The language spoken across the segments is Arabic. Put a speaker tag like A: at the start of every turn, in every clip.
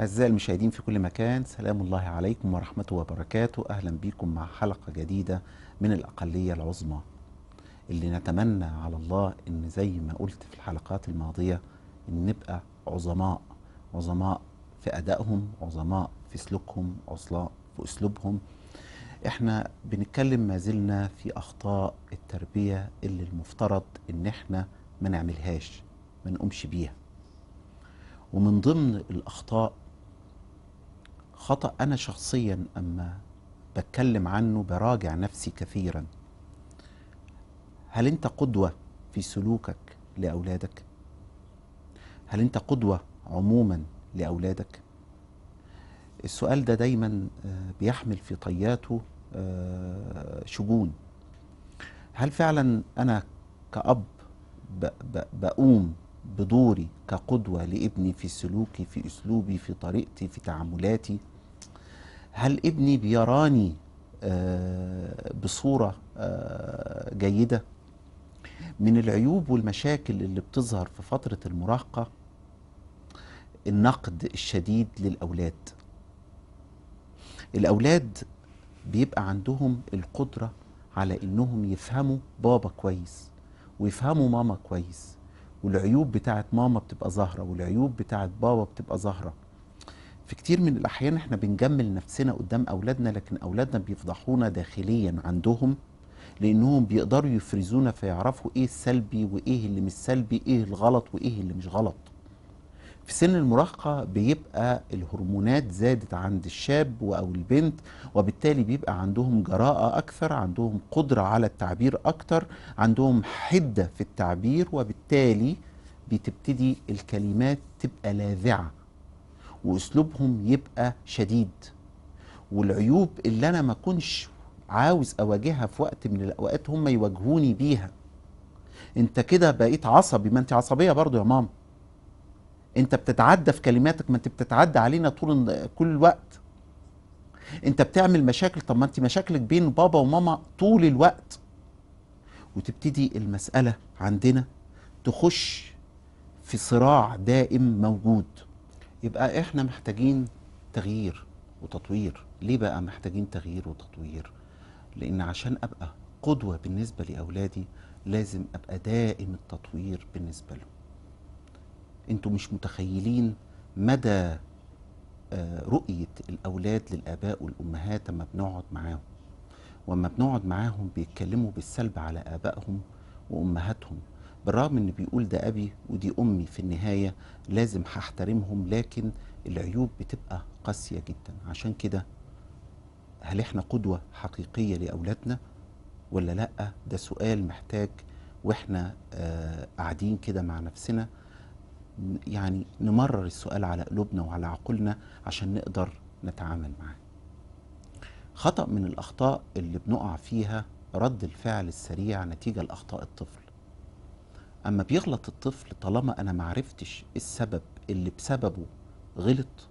A: أعزائي المشاهدين في كل مكان سلام الله عليكم ورحمته وبركاته أهلا بكم مع حلقة جديدة من الأقلية العظمى اللي نتمنى على الله إن زي ما قلت في الحلقات الماضية إن نبقى عظماء عظماء في أدائهم عظماء في سلوكهم عظماء في أسلوبهم إحنا بنتكلم ما زلنا في أخطاء التربية اللي المفترض إن إحنا ما نعملهاش ما نقومش بيها ومن ضمن الأخطاء خطأ أنا شخصيا أما بتكلم عنه براجع نفسي كثيرا هل أنت قدوة في سلوكك لأولادك؟ هل أنت قدوة عموما لأولادك؟ السؤال ده دايما آه، بيحمل في طياته آه، شجون هل فعلا أنا كأب بقوم بدوري كقدوة لابني في سلوكي في أسلوبي في طريقتي في تعاملاتي هل ابني بيراني آه، بصورة آه، جيدة من العيوب والمشاكل اللي بتظهر في فترة المراهقة النقد الشديد للأولاد الأولاد بيبقى عندهم القدرة على إنهم يفهموا بابا كويس ويفهموا ماما كويس والعيوب بتاعت ماما بتبقى ظاهرة والعيوب بتاعت بابا بتبقى ظاهرة في كتير من الأحيان احنا بنجمل نفسنا قدام أولادنا لكن أولادنا بيفضحونا داخليا عندهم لأنهم بيقدروا يفرزونا فيعرفوا إيه السلبي وإيه اللي مش سلبي إيه الغلط وإيه اللي مش غلط في سن المراهقة بيبقى الهرمونات زادت عند الشاب أو البنت وبالتالي بيبقى عندهم جراءة أكثر عندهم قدرة على التعبير أكثر عندهم حدة في التعبير وبالتالي بتبتدي الكلمات تبقى لاذعة واسلوبهم يبقى شديد والعيوب اللي انا ما اكونش عاوز اواجهها في وقت من الاوقات هم يواجهوني بيها انت كده بقيت عصبي ما انت عصبيه برضو يا ماما انت بتتعدى في كلماتك ما انت بتتعدى علينا طول كل الوقت انت بتعمل مشاكل طب ما انت مشاكلك بين بابا وماما طول الوقت وتبتدي المساله عندنا تخش في صراع دائم موجود يبقى احنا محتاجين تغيير وتطوير ليه بقى محتاجين تغيير وتطوير لان عشان ابقى قدوه بالنسبه لاولادي لازم ابقى دائم التطوير بالنسبه لهم انتوا مش متخيلين مدى آه، رؤيه الاولاد للاباء والامهات لما بنقعد معاهم وما بنقعد معاهم بيتكلموا بالسلب على ابائهم وامهاتهم بالرغم ان بيقول ده ابي ودي امي في النهايه لازم هحترمهم لكن العيوب بتبقى قاسيه جدا عشان كده هل احنا قدوه حقيقيه لاولادنا ولا لا ده سؤال محتاج واحنا آه قاعدين كده مع نفسنا يعني نمرر السؤال على قلوبنا وعلى عقولنا عشان نقدر نتعامل معاه خطأ من الأخطاء اللي بنقع فيها رد الفعل السريع نتيجة لأخطاء الطفل اما بيغلط الطفل طالما انا معرفتش السبب اللي بسببه غلط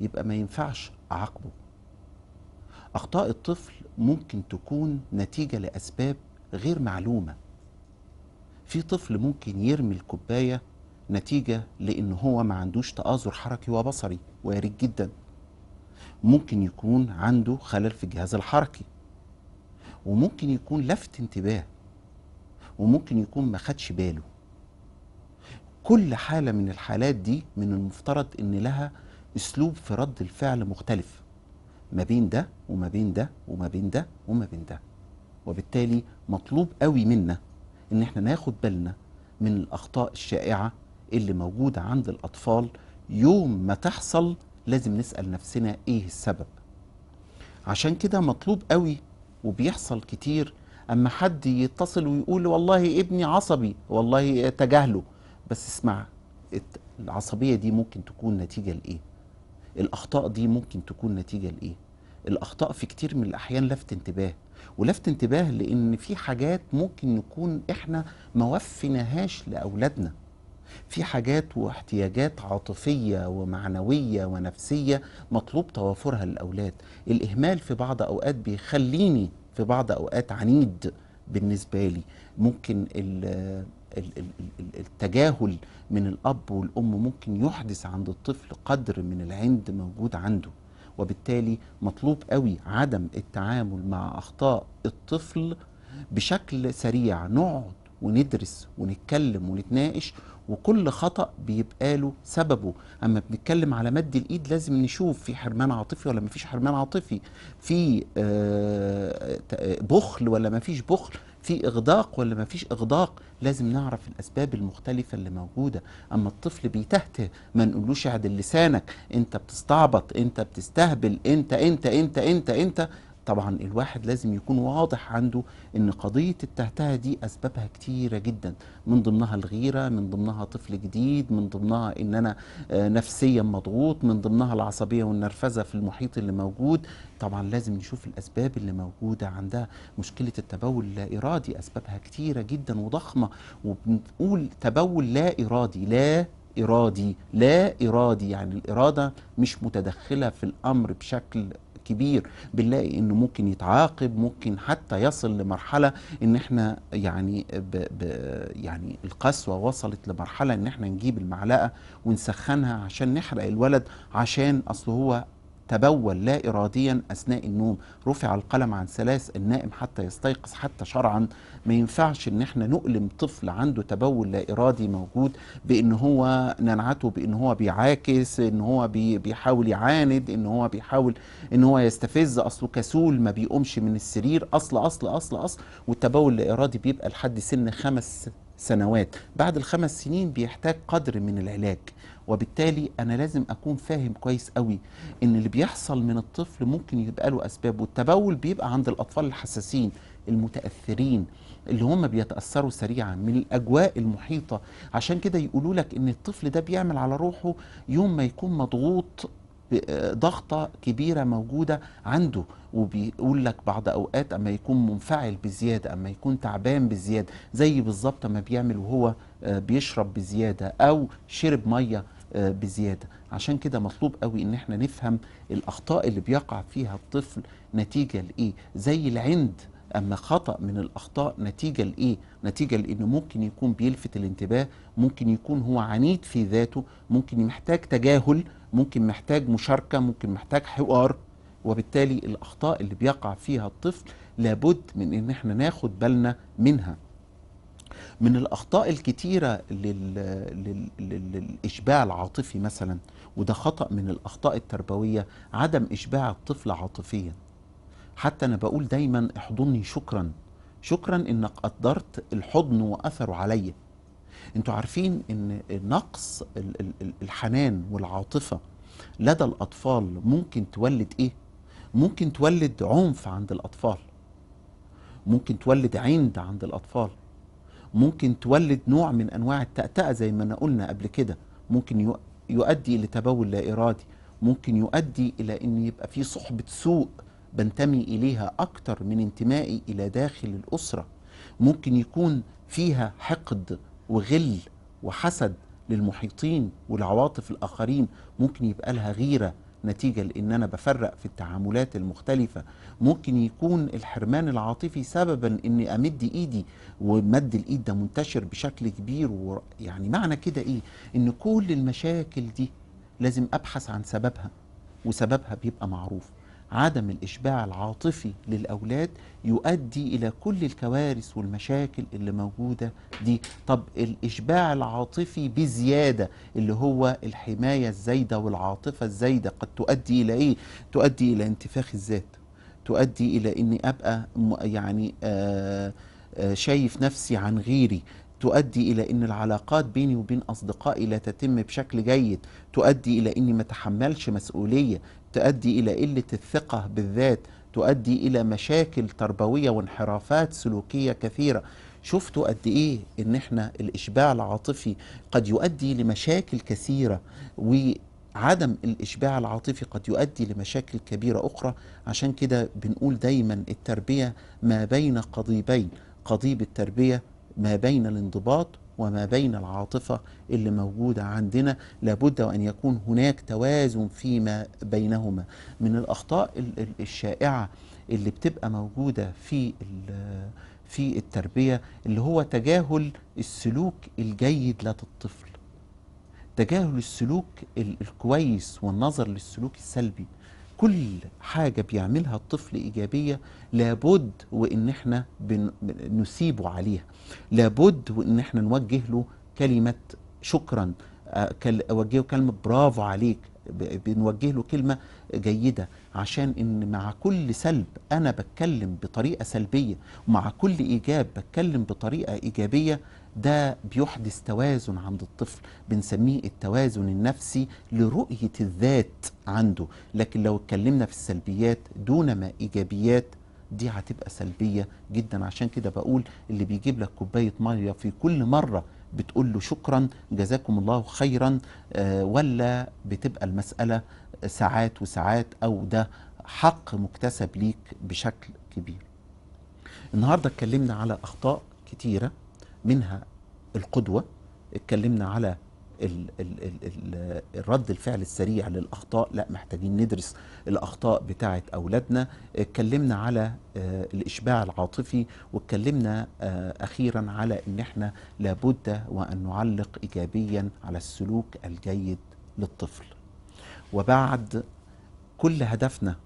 A: يبقى ما ينفعش اعاقبه اخطاء الطفل ممكن تكون نتيجه لاسباب غير معلومه في طفل ممكن يرمي الكوبايه نتيجه لان هو ما عندوش تآزر حركي وبصري وارد جدا ممكن يكون عنده خلل في الجهاز الحركي وممكن يكون لفت انتباه وممكن يكون ما خدش باله كل حالة من الحالات دي من المفترض ان لها اسلوب في رد الفعل مختلف ما بين ده وما بين ده وما بين ده وما بين ده وبالتالي مطلوب قوي منا ان احنا ناخد بالنا من الاخطاء الشائعة اللي موجودة عند الاطفال يوم ما تحصل لازم نسأل نفسنا ايه السبب عشان كده مطلوب قوي وبيحصل كتير اما حد يتصل ويقول والله ابني عصبي والله تجاهله بس اسمع العصبيه دي ممكن تكون نتيجه لايه الاخطاء دي ممكن تكون نتيجه لايه الاخطاء في كتير من الاحيان لفت انتباه ولفت انتباه لان في حاجات ممكن نكون احنا ما وفيناهاش لاولادنا في حاجات واحتياجات عاطفيه ومعنويه ونفسيه مطلوب توافرها للاولاد الاهمال في بعض اوقات بيخليني في بعض اوقات عنيد بالنسبه لي ممكن التجاهل من الاب والام ممكن يحدث عند الطفل قدر من العند موجود عنده وبالتالي مطلوب قوي عدم التعامل مع اخطاء الطفل بشكل سريع نقعد وندرس ونتكلم ونتناقش وكل خطأ بيبقى له سببه أما بنتكلم على مد الإيد لازم نشوف في حرمان عاطفي ولا مفيش حرمان عاطفي في آه، بخل ولا مفيش بخل في اغداق ولا ما فيش اغداق لازم نعرف الاسباب المختلفه اللي موجوده اما الطفل بيتهته ما نقولوش عدل لسانك انت بتستعبط انت بتستهبل انت انت انت انت انت, انت طبعا الواحد لازم يكون واضح عنده ان قضيه التهتهه دي اسبابها كتيره جدا من ضمنها الغيره من ضمنها طفل جديد من ضمنها ان انا آه، نفسيا مضغوط من ضمنها العصبيه والنرفزه في المحيط اللي موجود طبعا لازم نشوف الاسباب اللي موجوده عندها مشكله التبول اللا ارادي اسبابها كتيره جدا وضخمه وبنقول تبول لا ارادي لا إرادي لا إرادي يعني الإرادة مش متدخلة في الأمر بشكل كبير بنلاقي انه ممكن يتعاقب ممكن حتى يصل لمرحله ان احنا يعني ب ب يعني القسوه وصلت لمرحله ان احنا نجيب المعلقه ونسخنها عشان نحرق الولد عشان اصل هو تبول لا إراديا أثناء النوم رفع القلم عن ثلاث النائم حتى يستيقظ حتى شرعا ما ينفعش إن احنا نؤلم طفل عنده تبول لا إرادي موجود بإن هو ننعته بإن هو بيعاكس إن هو بيحاول يعاند إن هو بيحاول إن هو يستفز أصله كسول ما بيقومش من السرير أصل أصل أصل أصل والتبول لا إرادي بيبقى لحد سن خمس سنوات بعد الخمس سنين بيحتاج قدر من العلاج وبالتالي انا لازم اكون فاهم كويس قوي ان اللي بيحصل من الطفل ممكن يبقى له اسباب والتبول بيبقى عند الاطفال الحساسين المتاثرين اللي هم بيتاثروا سريعا من الاجواء المحيطه عشان كده يقولوا لك ان الطفل ده بيعمل على روحه يوم ما يكون مضغوط ضغطة كبيرة موجودة عنده وبيقول لك بعض أوقات أما يكون منفعل بزيادة أما يكون تعبان بزيادة زي بالظبط ما بيعمل وهو آه، بيشرب بزيادة أو شرب مية آه، بزيادة عشان كده مطلوب قوي ان احنا نفهم الاخطاء اللي بيقع فيها الطفل نتيجة لايه زي العند اما خطا من الاخطاء نتيجه لايه نتيجه لانه ممكن يكون بيلفت الانتباه ممكن يكون هو عنيد في ذاته ممكن محتاج تجاهل ممكن محتاج مشاركه ممكن محتاج حوار وبالتالي الاخطاء اللي بيقع فيها الطفل لابد من ان احنا ناخد بالنا منها من الاخطاء الكتيره لل... لل... للاشباع العاطفي مثلا وده خطا من الاخطاء التربويه عدم اشباع الطفل عاطفيا حتى أنا بقول دايما احضني شكرا شكرا إنك قدرت الحضن وأثره عليا انتوا عارفين ان نقص الحنان والعاطفة لدى الأطفال ممكن تولد إيه؟ ممكن تولد عنف عند الأطفال ممكن تولد عند عند الأطفال ممكن تولد نوع من أنواع التأتأة زي ما قلنا قبل كده ممكن يؤدي لتبول لا إرادي ممكن يؤدي إلى أن يبقى في صحبة سوء بنتمي إليها أكتر من انتمائي إلى داخل الأسرة ممكن يكون فيها حقد وغل وحسد للمحيطين والعواطف الآخرين ممكن يبقى لها غيرة نتيجة لأن أنا بفرق في التعاملات المختلفة ممكن يكون الحرمان العاطفي سببا أني أمد إيدي ومد الإيد ده منتشر بشكل كبير و... يعني معنى كده إيه أن كل المشاكل دي لازم أبحث عن سببها وسببها بيبقى معروف عدم الإشباع العاطفي للأولاد يؤدي إلى كل الكوارث والمشاكل اللي موجودة دي طب الإشباع العاطفي بزيادة اللي هو الحماية الزايدة والعاطفة الزايدة قد تؤدي إلى إيه؟ تؤدي إلى انتفاخ الذات تؤدي إلى أني أبقى يعني آآ آه، آآ آه، شايف نفسي عن غيري تؤدي إلى أن العلاقات بيني وبين أصدقائي لا تتم بشكل جيد تؤدي إلى أني ما تحملش مسؤولية تؤدي إلى قلة الثقة بالذات تؤدي إلى مشاكل تربوية وانحرافات سلوكية كثيرة شفتوا قد ايه ان احنا الاشباع العاطفي قد يؤدي لمشاكل كثيره وعدم الاشباع العاطفي قد يؤدي لمشاكل كبيره اخرى عشان كده بنقول دايما التربيه ما بين قضيبين قضيب التربيه ما بين الانضباط وما بين العاطفة اللي موجودة عندنا لابد وأن يكون هناك توازن فيما بينهما من الأخطاء الشائعة اللي بتبقى موجودة في في التربية اللي هو تجاهل السلوك الجيد لدى الطفل تجاهل السلوك الكويس والنظر للسلوك السلبي كل حاجة بيعملها الطفل إيجابية لابد وإن إحنا نسيبه عليها لابد وإن إحنا نوجه له كلمة شكرا آه، أوجهه كلمة برافو عليك بنوجه له كلمة جيدة عشان إن مع كل سلب أنا بتكلم بطريقة سلبية ومع كل إيجاب بتكلم بطريقة إيجابية ده بيحدث توازن عند الطفل بنسميه التوازن النفسي لرؤية الذات عنده لكن لو اتكلمنا في السلبيات دون ما إيجابيات دي هتبقى سلبية جدا عشان كده بقول اللي بيجيب لك كوباية مية في كل مرة بتقول له شكرا جزاكم الله خيرا آه، ولا بتبقى المسألة ساعات وساعات أو ده حق مكتسب ليك بشكل كبير النهاردة اتكلمنا على أخطاء كتيرة منها القدوة اتكلمنا على ال ال ال الـ الرد الفعل السريع للأخطاء لا محتاجين ندرس الأخطاء بتاعة أولادنا اتكلمنا على آه، الإشباع العاطفي واتكلمنا آه، أخيرا على أن احنا لابد وأن نعلق إيجابيا على السلوك الجيد للطفل وبعد كل هدفنا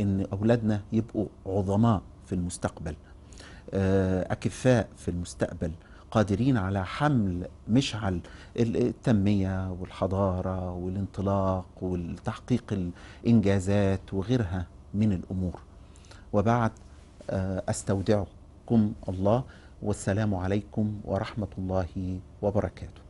A: أن أولادنا يبقوا عظماء في المستقبل آه، أكفاء في المستقبل قادرين على حمل مشعل التنمية والحضارة والانطلاق والتحقيق الإنجازات وغيرها من الأمور وبعد آه، أستودعكم الله والسلام عليكم ورحمة الله وبركاته